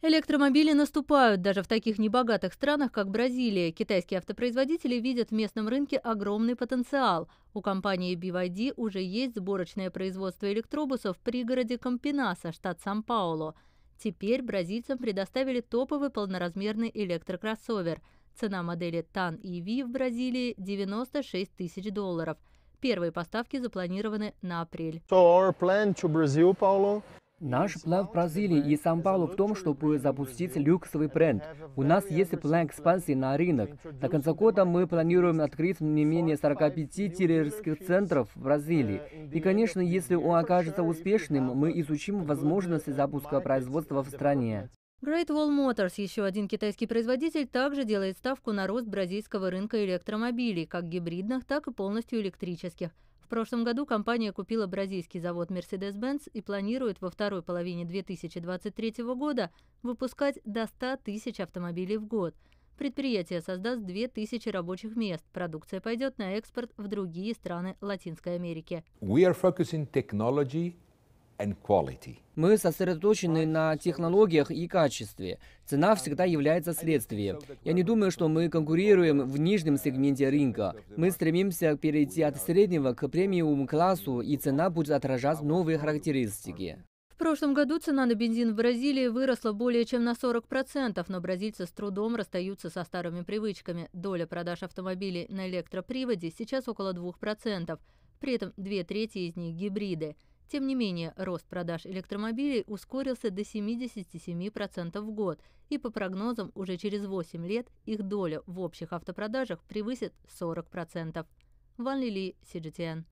Электромобили наступают даже в таких небогатых странах, как Бразилия. Китайские автопроизводители видят в местном рынке огромный потенциал. У компании BYD уже есть сборочное производство электробусов в пригороде Кампинаса, штат Сан-Пауло. Теперь бразильцам предоставили топовый полноразмерный электрокроссовер. Цена модели TAN EV в Бразилии 96 тысяч долларов. Первые поставки запланированы на апрель. So our plan to Brazil, Paulo, Наш план в Бразилии и Сан-Паулу в том, чтобы запустить люксовый бренд. У нас есть план экспансии на рынок. До конца года мы планируем открыть не менее 45 дилерских центров в Бразилии. И, конечно, если он окажется успешным, мы изучим возможности запуска производства в стране. Great Wall Motors, еще один китайский производитель, также делает ставку на рост бразильского рынка электромобилей, как гибридных, так и полностью электрических – в прошлом году компания купила бразильский завод Mercedes-Benz и планирует во второй половине 2023 года выпускать до 100 тысяч автомобилей в год. Предприятие создаст 2000 рабочих мест. Продукция пойдет на экспорт в другие страны Латинской Америки. We are focusing technology мы сосредоточены на технологиях и качестве. Цена всегда является следствием. Я не думаю, что мы конкурируем в нижнем сегменте рынка. Мы стремимся перейти от среднего к премиум-классу, и цена будет отражать новые характеристики. В прошлом году цена на бензин в Бразилии выросла более чем на 40%, но бразильцы с трудом расстаются со старыми привычками. Доля продаж автомобилей на электроприводе сейчас около 2%, при этом две трети из них гибриды. Тем не менее, рост продаж электромобилей ускорился до 77% в год, и по прогнозам уже через 8 лет их доля в общих автопродажах превысит 40%. Ван Лили, CGTN.